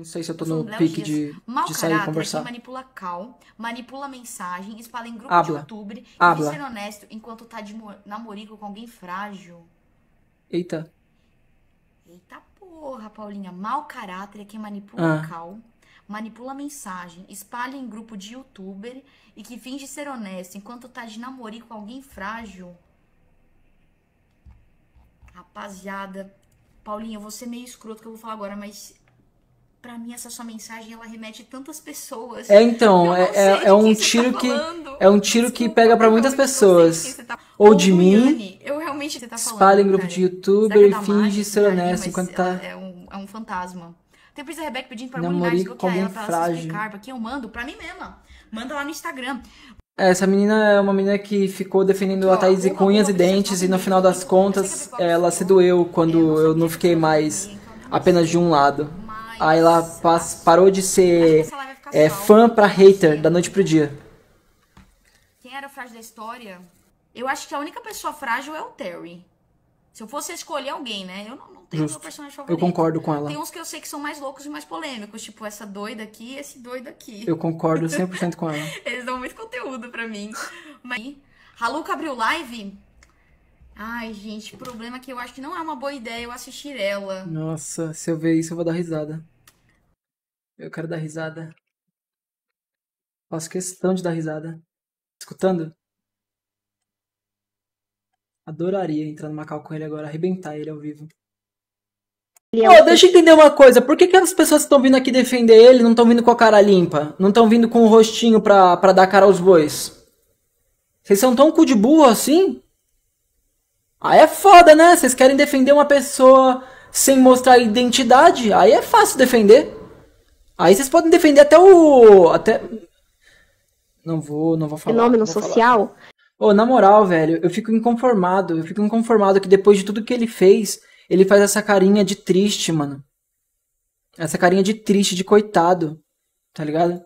Não sei se eu tô no Léo pique Dias. de, Mal de sair conversar. manipula cal, manipula mensagem, espalha em grupo Habla. de YouTube Habla. e ser honesto enquanto tá de namorico com alguém frágil. Eita. Eita porra, Paulinha. Mal caráter é quem manipula ah. cal, manipula mensagem, espalha em grupo de youtuber e que finge ser honesto enquanto tá de namorico com alguém frágil. Rapaziada, Paulinha, eu vou ser meio escroto que eu vou falar agora, mas para mim essa sua mensagem ela remete tantas pessoas. É então, é, é, é, tá é, um tiro que é um tiro que pega para muitas pessoas. Tá... Ou, Ou de mim. eu realmente você tá falando, espalha em grupo cara. de youtuber e finge ser honesto enquanto é, tá é um, é um fantasma. Depois a Rebeca pedindo pra Molinari bloquear é ela pra se explicar, quem eu mando, pra mim mesma. Manda lá no Instagram. Essa menina é uma menina que ficou defendendo a Thaís e cunhas e dentes, e no final das contas ela se doeu quando eu não fiquei mais então, apenas de um lado. Aí ela parou de ser é, fã pra hater da noite pro dia. Quem era o frágil da história? Eu acho que a única pessoa frágil é o Terry. Se eu fosse escolher alguém, né? Eu não, não tenho Justo. meu personagem favorito. Eu concordo com ela. Tem uns que eu sei que são mais loucos e mais polêmicos, tipo essa doida aqui e esse doido aqui. Eu concordo 100% com ela. Eles dão muito conteúdo para mim. Mas Haluca abriu live Ai, gente, problema que eu acho que não é uma boa ideia eu assistir ela. Nossa, se eu ver isso, eu vou dar risada. Eu quero dar risada. Faço questão de dar risada. Escutando? Adoraria entrar no Macau com ele agora, arrebentar ele ao vivo. É Pô, oh, deixa eu entender uma coisa. Por que, que as pessoas que estão vindo aqui defender ele não estão vindo com a cara limpa? Não estão vindo com o rostinho pra, pra dar cara aos bois? Vocês são tão cu de burro assim? Aí é foda, né? Vocês querem defender uma pessoa sem mostrar identidade? Aí é fácil defender. Aí vocês podem defender até o. Até. Não vou, não vou falar. Fenômeno vou social? Falar. Oh, na moral, velho, eu fico inconformado. Eu fico inconformado que depois de tudo que ele fez, ele faz essa carinha de triste, mano. Essa carinha de triste, de coitado. Tá ligado?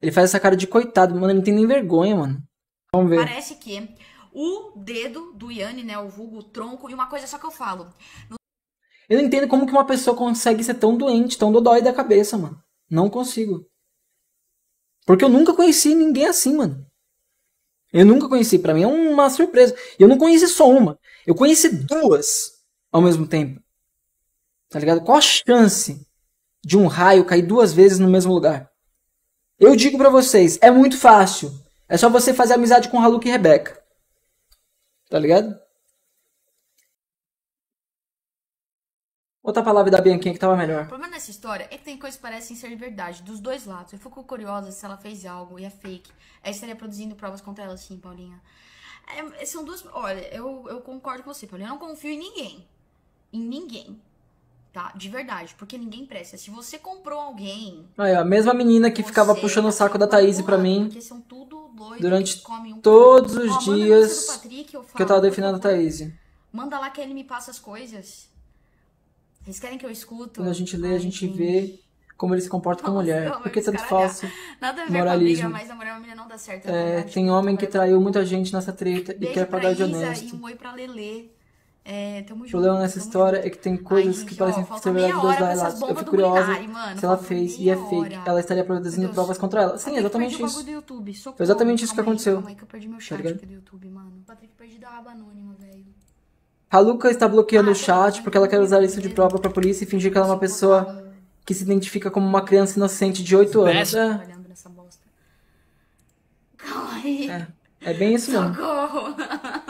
Ele faz essa cara de coitado, mano. Ele não tem nem vergonha, mano. Vamos ver. Parece que o dedo do Yanni, né? O vulgo, o tronco, e uma coisa só que eu falo. No... Eu não entendo como que uma pessoa consegue ser tão doente, tão dodói da cabeça, mano. Não consigo. Porque eu nunca conheci ninguém assim, mano. Eu nunca conheci. para mim é uma surpresa. Eu não conheci só uma. Eu conheci duas ao mesmo tempo. Tá ligado? Qual a chance de um raio cair duas vezes no mesmo lugar? Eu digo para vocês, é muito fácil. É só você fazer amizade com Haluk e Rebeca. Tá ligado? Outra palavra da Bianquinha que tava melhor. O problema nessa história é que tem coisas que parecem ser verdade, dos dois lados. Eu fico curiosa se ela fez algo e é fake. Aí estaria produzindo provas contra ela, sim, Paulinha. É, é, são duas. Olha, eu, eu concordo com você, Paulinha. Eu não confio em ninguém. Em ninguém. Tá? De verdade, porque ninguém presta. Se você comprou alguém. Aí, a mesma menina que ficava puxando o saco da Thaís pra mim. Porque são tudo Durante um todos os oh, dias Patrick, eu falo, que eu tava definindo a Thaís. Manda lá que ele me passa as coisas. Vocês querem que eu escuto? Quando a gente lê, Ai, a gente, gente, vê como ele se comporta Nossa, com a mulher. Não, Por que tanto tá falso? Nada a ver moralismo. com a mas é não dá certo. É, é tem homem que traiu muita gente nessa treta Beijo e quer pagar de honesto. e um oi pra Lelê. É, tamo junto. O problema nessa história junto. é que tem coisas Ai, gente, que parecem ó, ser verdadeiras das Eu fico curiosa se ela fez e é hora. fake. Ela estaria produzindo provas contra ela. Sim, exatamente isso. Socorro, exatamente isso que aconteceu. Calma aí que eu perdi meu tá chat tá aqui do YouTube, mano. Patrick, perdi da aba anônima, velho. está bloqueando ah, o tá chat porque ela quer usar isso de prova pra polícia e fingir que ela é uma pessoa que se identifica como uma criança inocente de 8 anos. É. É, é bem isso mesmo. Socorro.